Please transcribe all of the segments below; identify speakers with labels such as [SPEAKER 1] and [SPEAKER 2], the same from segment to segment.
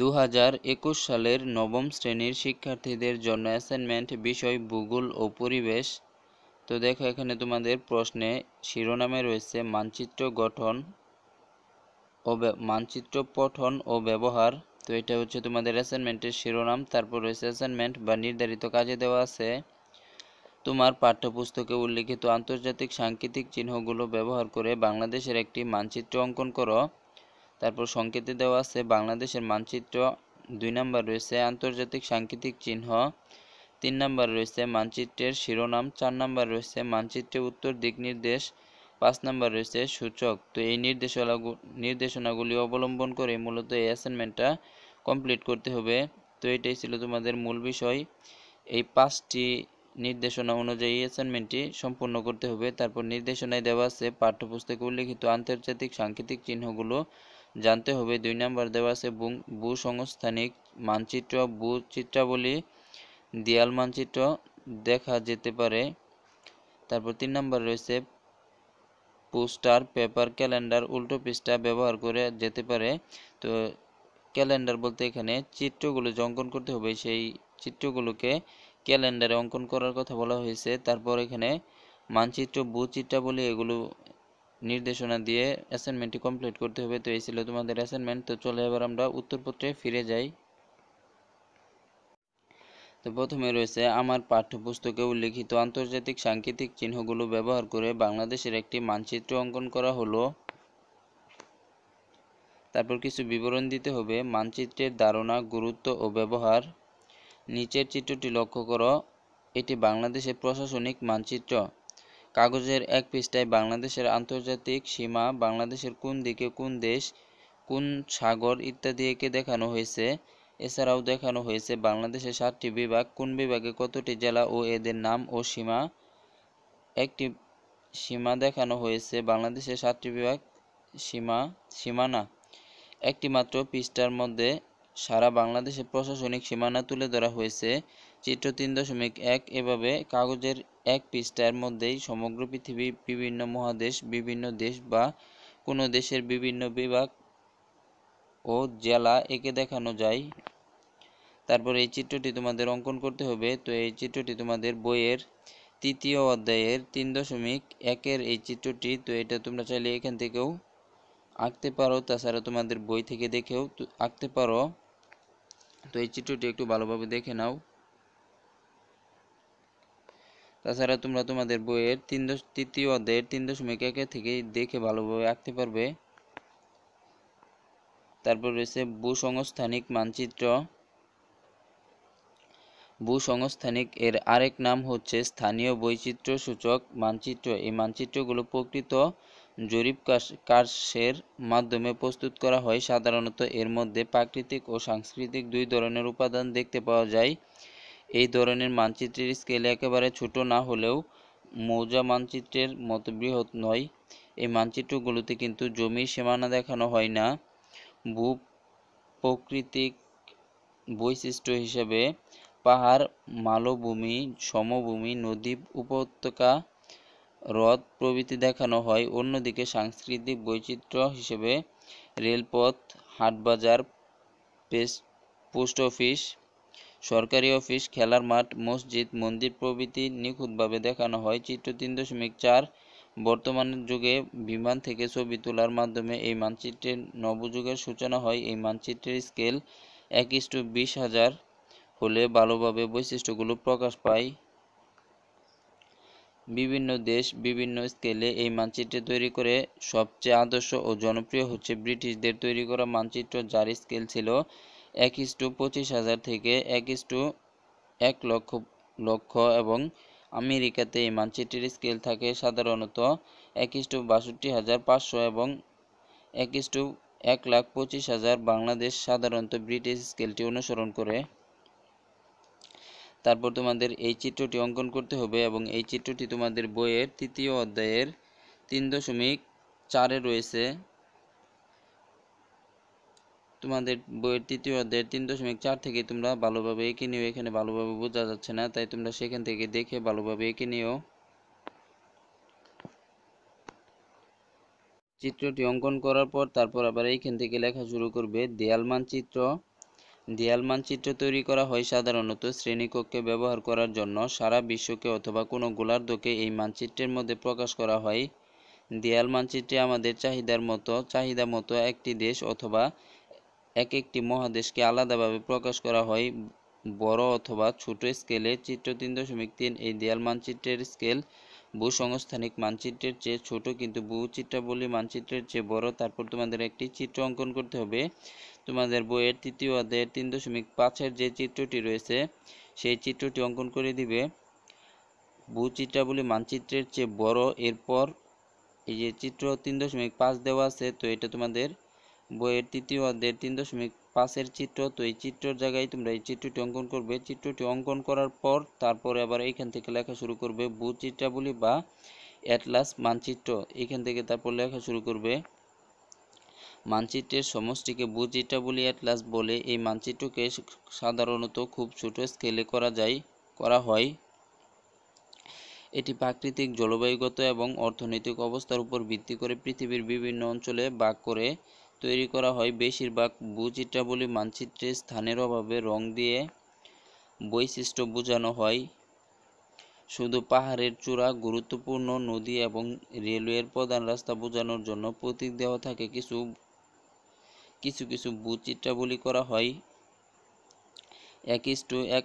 [SPEAKER 1] দু সালের নবম শ্রেণীর শিক্ষার্থীদের জন্য অ্যাসাইনমেন্ট বিষয় ভূগোল ও পরিবেশ তো দেখো এখানে তোমাদের প্রশ্নে শিরোনামে রয়েছে মানচিত্র গঠন ও মানচিত্র পঠন ও ব্যবহার তো এটা হচ্ছে তোমাদের অ্যাসাইনমেন্টের শিরোনাম তারপর রয়েছে অ্যাসাইনমেন্ট বা নির্ধারিত কাজে দেওয়া আছে তোমার পাঠ্যপুস্তকে উল্লিখিত আন্তর্জাতিক সাংকেতিক চিহ্নগুলো ব্যবহার করে বাংলাদেশের একটি মানচিত্র অঙ্কন করো তারপর সংকেতে দেওয়া আছে বাংলাদেশের মানচিত্র দুই নাম্বার রয়েছে আন্তর্জাতিক সাংকেতিক চিহ্ন তিন নাম্বার রয়েছে মানচিত্রের শিরোনাম চার নাম্বার রয়েছে মানচিত্রের উত্তর দিক নির্দেশ পাঁচ নাম্বার রয়েছে সূচক তো এই নির্দেশনা নির্দেশনাগুলি অবলম্বন করে মূলত এই অ্যাসাইনমেন্টটা কমপ্লিট করতে হবে তো এটাই ছিল তোমাদের মূল বিষয় এই পাঁচটি নির্দেশনা অনুযায়ী অ্যাসাইনমেন্টটি সম্পূর্ণ করতে হবে তারপর নির্দেশনায় দেওয়া আছে পাঠ্যপুস্তকে উল্লেখিত আন্তর্জাতিক সাংকেতিক চিহ্নগুলো জানতে হবে দুই নাম্বার দেওয়া আছে ভূসংস্থানিক মানচিত্র ভূচিত্রাবলী দেয়াল মানচিত্র দেখা যেতে পারে তারপর তিন নাম্বার রয়েছে পোস্টার পেপার ক্যালেন্ডার উল্টো পৃষ্ঠা ব্যবহার করে যেতে পারে তো ক্যালেন্ডার বলতে এখানে চিত্রগুলো যে অঙ্কন করতে হবে সেই চিত্রগুলোকে ক্যালেন্ডারে অঙ্কন করার কথা বলা হয়েছে তারপর এখানে মানচিত্র ভূচিত্রাবলী এগুলো নির্দেশনা দিয়ে অ্যাসাইনমেন্টটি কমপ্লিট করতে হবে তো এই ছিল তোমাদের অ্যাসাইনমেন্ট তো চলে এবার আমরা উত্তরপত্রে ফিরে যাই তো প্রথমে রয়েছে আমার পাঠ্যপুস্তকে উল্লিখিত আন্তর্জাতিক সাংকেতিক চিহ্নগুলো ব্যবহার করে বাংলাদেশের একটি মানচিত্র অঙ্কন করা হলো তারপর কিছু বিবরণ দিতে হবে মানচিত্রের ধারণা গুরুত্ব ও ব্যবহার নিচের চিত্রটি লক্ষ্য করো এটি বাংলাদেশের প্রশাসনিক মানচিত্র কাগজের এক পৃষ্ঠায় বাংলাদেশের আন্তর্জাতিক সীমা বাংলাদেশের কোন দিকে কোন দেশ কোন সাগর ইত্যাদি একে দেখানো হয়েছে এছাড়াও দেখানো হয়েছে বাংলাদেশের সাতটি বিভাগ কোন বিভাগে কতটি জেলা ও এদের নাম ও সীমা একটি সীমা দেখানো হয়েছে বাংলাদেশের সাতটি বিভাগ সীমা সীমানা একটি মাত্র পৃষ্ঠার মধ্যে সারা বাংলাদেশের প্রশাসনিক সীমানা তুলে ধরা হয়েছে চিত্র তিন দশমিক এক এভাবে কাগজের এক পৃষ্ঠার মধ্যেই সমগ্র পৃথিবীর বিভিন্ন মহাদেশ বিভিন্ন দেশ বা কোনো দেশের বিভিন্ন বিভাগ ও জেলা একে দেখানো যায় তারপর এই চিত্রটি তোমাদের অঙ্কন করতে হবে তো এই চিত্রটি তোমাদের বইয়ের তৃতীয় অধ্যায়ের তিন দশমিক একের এই চিত্রটি তো এটা তোমরা চাইলে এখান থেকেও আঁকতে পারো তাছাড়া তোমাদের বই থেকে দেখেও আঁকতে পারো তো এই চিত্রটি একটু ভালোভাবে দেখে নাও তাছাড়া তোমরা তোমাদের বইয়ের তিন তৃতীয় অধ্যায়ের তিন দশমিক একে থেকে দেখে ভালোভাবে আঁকতে পারবে তারপর রয়েছে ভূসংস্থানিক মানচিত্র ভূসংস্থানিক এর আরেক নাম হচ্ছে স্থানীয় বৈচিত্র্য সূচক মানচিত্র এই মানচিত্রগুলো প্রকৃত জরিপ কার্যের মাধ্যমে প্রস্তুত করা হয় সাধারণত এর মধ্যে প্রাকৃতিক ও সাংস্কৃতিক দুই ধরনের উপাদান দেখতে পাওয়া যায় এই ধরনের মানচিত্রের স্কেল একেবারে ছোট না হলেও মৌজা মানচিত্রের মতো বৃহৎ নয় এই মানচিত্রগুলোতে কিন্তু জমির সীমানা দেখানো হয় না ভূ প্রকৃতিক বৈশিষ্ট্য হিসেবে পাহাড় মালভূমি সমভূমি নদী উপত্যকা হ্রদ প্রভৃতি দেখানো হয় অন্যদিকে সাংস্কৃতিক বৈচিত্র্য হিসেবে রেলপথ হাটবাজার পোস্ট অফিস সরকারি অফিস খেলার মাঠ মসজিদ মন্দির প্রভৃতি নিখুঁতভাবে দেখানো হয় চিত্র তিন দশমিক চার বর্তমান যুগে বিমান থেকে ছবি তোলার মাধ্যমে এই মানচিত্রের নবযুগের সূচনা হয় এই মানচিত্রের স্কেল এক টু বিশ হাজার হলে ভালোভাবে বৈশিষ্ট্যগুলো প্রকাশ পায় বিভিন্ন দেশ বিভিন্ন স্কেলে এই মানচিত্র তৈরি করে সবচেয়ে আদর্শ ও জনপ্রিয় হচ্ছে ব্রিটিশদের তৈরি করা মানচিত্র যার স্কেল ছিল এক টু পঁচিশ হাজার থেকে এক টু এক লক্ষ লক্ষ এবং আমেরিকাতে এই মানচিত্রের স্কেল থাকে সাধারণত এক টু বাষট্টি হাজার পাঁচশো এবং এক টু এক লাখ পঁচিশ হাজার বাংলাদেশ সাধারণত ব্রিটিশ স্কেলটি অনুসরণ করে তারপর তোমাদের এই চিত্রটি অঙ্কন করতে হবে এবং এই চিত্রটি তোমাদের বইয়ের তৃতীয় অধ্যায়ের তিন দশমিক চারে রয়েছে তোমাদের বইয়ের তৃতীয় অধ্যায়ের তিন দশমিক চার থেকে তোমরা ভালোভাবে এঁকে নিও এখানে ভালোভাবে বোঝা যাচ্ছে না তাই তোমরা সেখান থেকে দেখে ভালোভাবে এঁকে নিও চিত্রটি অঙ্কন করার পর তারপর আবার এইখান থেকে লেখা শুরু করবে দেয়াল মানচিত্র দেয়াল মানচিত্র তৈরি করা হয় সাধারণত শ্রেণীকক্ষে ব্যবহার করার জন্য সারা বিশ্বকে অথবা কোনো গোলার্ধকে এই মানচিত্রের মধ্যে প্রকাশ করা হয় দেয়াল মানচিত্রে আমাদের চাহিদার মতো চাহিদা মতো একটি দেশ অথবা এক একটি মহাদেশকে আলাদাভাবে প্রকাশ করা হয় বড় অথবা ছোট স্কেলে চিত্র তিন দশমিক তিন এই দেয়াল মানচিত্রের স্কেল ভূসংস্থানিক মানচিত্রের চেয়ে ছোট কিন্তু ভূচিত্রাবলী মানচিত্রের চেয়ে বড় তারপর তোমাদের একটি চিত্র অঙ্কন করতে হবে তোমাদের বইয়ের তৃতীয় অধ্যায়ের তিন দশমিক পাঁচের যে চিত্রটি রয়েছে সেই চিত্রটি অঙ্কন করে দিবে ভূচিত্রাবলী মানচিত্রের চেয়ে বড় এরপর এই যে চিত্র তিন দশমিক পাঁচ দেওয়া আছে তো এটা তোমাদের বইয়ের তৃতীয় অধ্যায়ের তিন দশমিক পাঁচের চিত্র তো এই চিত্রর জায়গায় তোমরা এই চিত্রটি অঙ্কন করবে চিত্রটি অঙ্কন করার পর তারপরে আবার এইখান থেকে লেখা শুরু করবে ভূচিত্রাবলী বা অ্যাটলাস মানচিত্র এখান থেকে তারপর লেখা শুরু করবে মানচিত্রের সমষ্টিকে ভূচিত্রাবলী অ্যাটলাস বলে এই মানচিত্রকে সাধারণত খুব ছোট স্কেলে করা যায় করা হয় এটি প্রাকৃতিক জলবায়ুগত এবং অর্থনৈতিক অবস্থার উপর ভিত্তি করে পৃথিবীর বিভিন্ন অঞ্চলে ভাগ করে তৈরি করা হয় বেশিরভাগ বুচিত্রাবলী মানচিত্রে স্থানের অভাবে রং দিয়ে বৈশিষ্ট্য বোঝানো হয় শুধু পাহাড়ের চূড়া গুরুত্বপূর্ণ নদী এবং রেলওয়ের প্রধান রাস্তা বোঝানোর জন্য প্রতীক দেওয়া থাকে কিছু কিছু কিছু ভূচিত্রাবলী করা হয় এক টু এক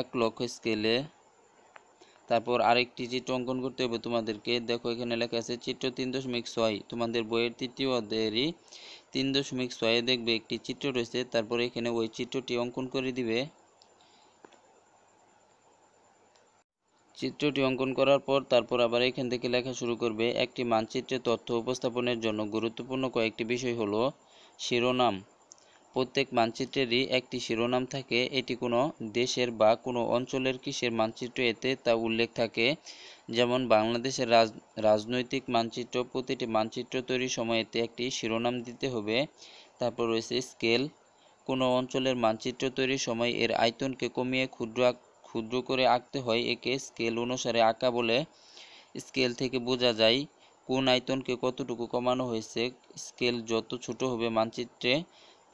[SPEAKER 1] এক লক্ষ স্কেলে তারপর আরেকটি চিত্র অঙ্কন করতে হবে তোমাদেরকে দেখো এখানে লেখা আছে চিত্র তিন দশমিক ছয় তোমাদের বইয়ের তৃতীয় অধ্যায়েরই তিন দশমিক ছয়ে দেখবে একটি চিত্র রয়েছে তারপর এখানে ওই চিত্রটি অঙ্কন করে দিবে চিত্রটি অঙ্কন করার পর তারপর আবার এখান থেকে লেখা শুরু করবে একটি মানচিত্রে তথ্য উপস্থাপনের জন্য গুরুত্বপূর্ণ কয়েকটি বিষয় হলো শিরোনাম প্রত্যেক মানচিত্রেরই একটি শিরোনাম থাকে এটি কোনো দেশের বা কোনো অঞ্চলের কিসের মানচিত্র এতে তা উল্লেখ থাকে যেমন বাংলাদেশের রাজ রাজনৈতিক মানচিত্র প্রতিটি মানচিত্র তৈরির সময় এতে একটি শিরোনাম দিতে হবে তারপর রয়েছে স্কেল কোনো অঞ্চলের মানচিত্র তৈরির সময় এর আয়তনকে কমিয়ে ক্ষুদ্র ক্ষুদ্র করে আঁকতে হয় একে স্কেল অনুসারে আঁকা বলে স্কেল থেকে বোঝা যায় কোন আয়তনকে কতটুকু কমানো হয়েছে স্কেল যত ছোট হবে মানচিত্রে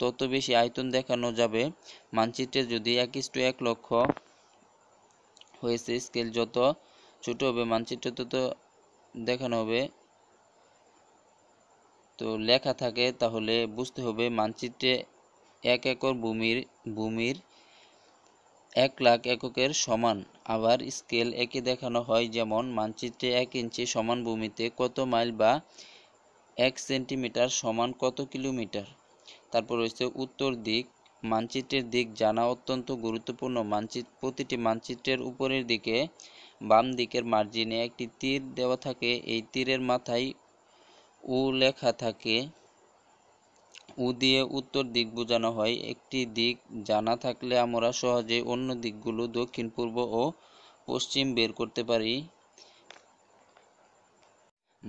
[SPEAKER 1] তত বেশি আয়তন দেখানো যাবে মানচিত্রে যদি এক টু এক লক্ষ হয়েছে স্কেল যত ছোট হবে মানচিত্র তত দেখানো হবে তো লেখা থাকে তাহলে বুঝতে হবে মানচিত্রে এক একর ভূমির ভূমির এক লাখ এককের সমান আবার স্কেল একে দেখানো হয় যেমন মানচিত্রে এক ইঞ্চি সমান ভূমিতে কত মাইল বা এক সেন্টিমিটার সমান কত কিলোমিটার তারপর রয়েছে উত্তর দিক মানচিত্রের দিক জানা অত্যন্ত গুরুত্বপূর্ণ মানচিত্র প্রতিটি মানচিত্রের উপরের দিকে বাম দিকের মার্জিনে একটি তীর দেওয়া থাকে এই তীরের মাথায় উ লেখা থাকে উ দিয়ে উত্তর দিক বোঝানো হয় একটি দিক জানা থাকলে আমরা সহজে অন্য দিকগুলো দক্ষিণ পূর্ব ও পশ্চিম বের করতে পারি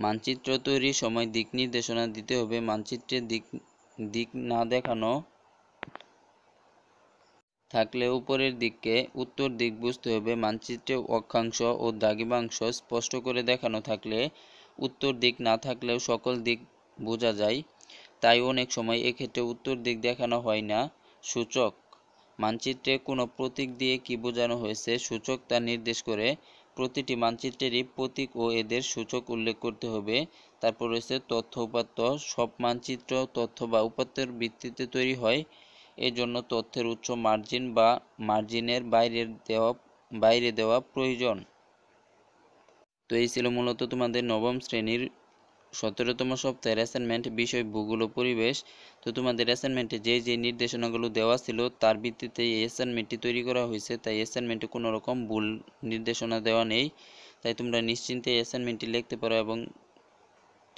[SPEAKER 1] মানচিত্র তৈরির সময় দিক নির্দেশনা দিতে হবে মানচিত্রের দিক দিক না দেখানো থাকলে উপরের দিককে উত্তর দিক বুঝতে হবে মানচিত্রে অক্ষাংশ ও দাগিমাংশ স্পষ্ট করে দেখানো থাকলে উত্তর দিক না থাকলেও সকল দিক বোঝা যায় তাই অনেক সময় এক্ষেত্রে উত্তর দিক দেখানো হয় না সূচক মানচিত্রে কোনো প্রতীক দিয়ে কি বোঝানো হয়েছে সূচক তা নির্দেশ করে প্রতিটি মানচিত্রেরই প্রতীক ও এদের সূচক উল্লেখ করতে হবে তারপর রয়েছে তথ্য উপাত্ত সব মানচিত্র তথ্য বা উপাত্তের ভিত্তিতে তৈরি হয় এর জন্য তথ্যের উচ্চ মার্জিন বা মার্জিনের বাইরের দেওয়া বাইরে দেওয়া প্রয়োজন তো এই ছিল মূলত তোমাদের নবম শ্রেণীর সতেরোতম সপ্তাহের অ্যাসাইনমেন্ট বিষয় ভূগোল পরিবেশ তো তোমাদের অ্যাসাইনমেন্টে যে যে নির্দেশনাগুলো দেওয়া ছিল তার ভিত্তিতে এই অ্যাসাইনমেন্টটি তৈরি করা হয়েছে তাই অ্যাসাইনমেন্টে কোনো রকম ভুল নির্দেশনা দেওয়া নেই তাই তোমরা নিশ্চিন্তে অ্যাসাইনমেন্টটি লিখতে পারো এবং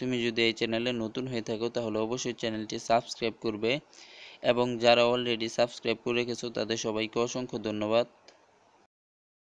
[SPEAKER 1] তুমি যদি এই চ্যানেলে নতুন হয়ে থাকো তাহলে অবশ্যই চ্যানেলটি সাবস্ক্রাইব করবে এবং যারা অলরেডি সাবস্ক্রাইব করে রেখেছো তাদের সবাইকে অসংখ্য ধন্যবাদ